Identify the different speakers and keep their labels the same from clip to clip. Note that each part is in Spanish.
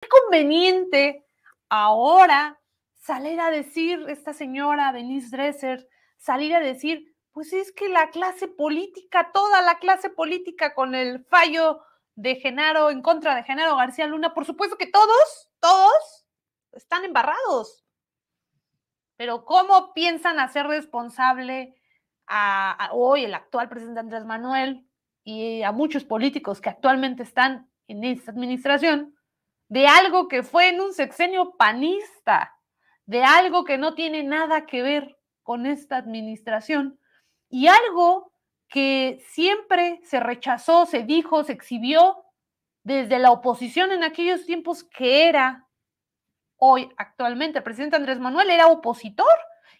Speaker 1: ¿Qué conveniente ahora salir a decir, esta señora Denise Dresser, salir a decir, pues es que la clase política, toda la clase política con el fallo de Genaro en contra de Genaro García Luna, por supuesto que todos, todos están embarrados. Pero ¿cómo piensan hacer responsable a hoy el actual presidente Andrés Manuel y a muchos políticos que actualmente están en esta administración de algo que fue en un sexenio panista, de algo que no tiene nada que ver con esta administración y algo que siempre se rechazó, se dijo, se exhibió desde la oposición en aquellos tiempos que era hoy actualmente. El presidente Andrés Manuel era opositor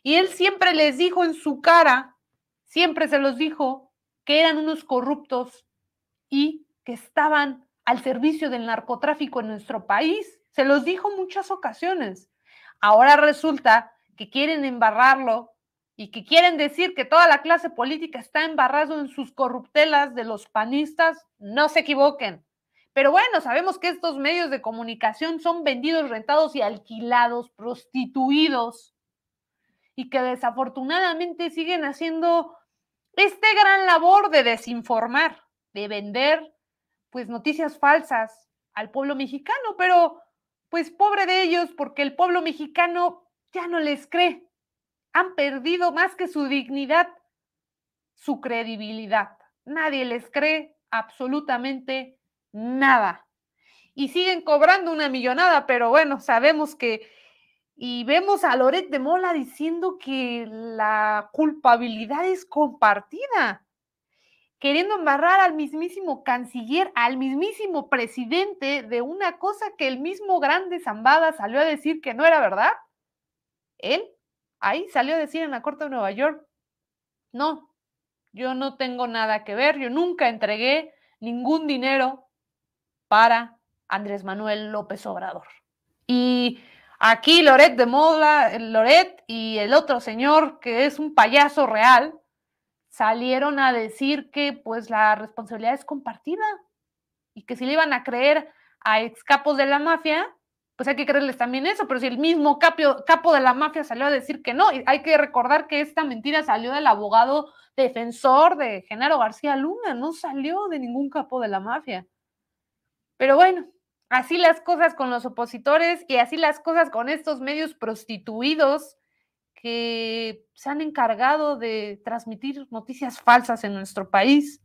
Speaker 1: y él siempre les dijo en su cara, siempre se los dijo, que eran unos corruptos y que estaban al servicio del narcotráfico en nuestro país. Se los dijo muchas ocasiones. Ahora resulta que quieren embarrarlo y que quieren decir que toda la clase política está embarrado en sus corruptelas de los panistas. No se equivoquen. Pero bueno, sabemos que estos medios de comunicación son vendidos, rentados y alquilados, prostituidos, y que desafortunadamente siguen haciendo este gran labor de desinformar, de vender pues noticias falsas al pueblo mexicano, pero pues pobre de ellos porque el pueblo mexicano ya no les cree. Han perdido más que su dignidad, su credibilidad. Nadie les cree absolutamente nada. Y siguen cobrando una millonada, pero bueno, sabemos que... Y vemos a Loret de Mola diciendo que la culpabilidad es compartida queriendo embarrar al mismísimo canciller, al mismísimo presidente de una cosa que el mismo grande Zambada salió a decir que no era verdad. Él ahí salió a decir en la Corte de Nueva York, no, yo no tengo nada que ver, yo nunca entregué ningún dinero para Andrés Manuel López Obrador. Y aquí Loret de Mola, Loret y el otro señor que es un payaso real, salieron a decir que pues la responsabilidad es compartida y que si le iban a creer a ex capos de la mafia, pues hay que creerles también eso, pero si el mismo capo de la mafia salió a decir que no, hay que recordar que esta mentira salió del abogado defensor de Genaro García Luna, no salió de ningún capo de la mafia. Pero bueno, así las cosas con los opositores y así las cosas con estos medios prostituidos que se han encargado de transmitir noticias falsas en nuestro país,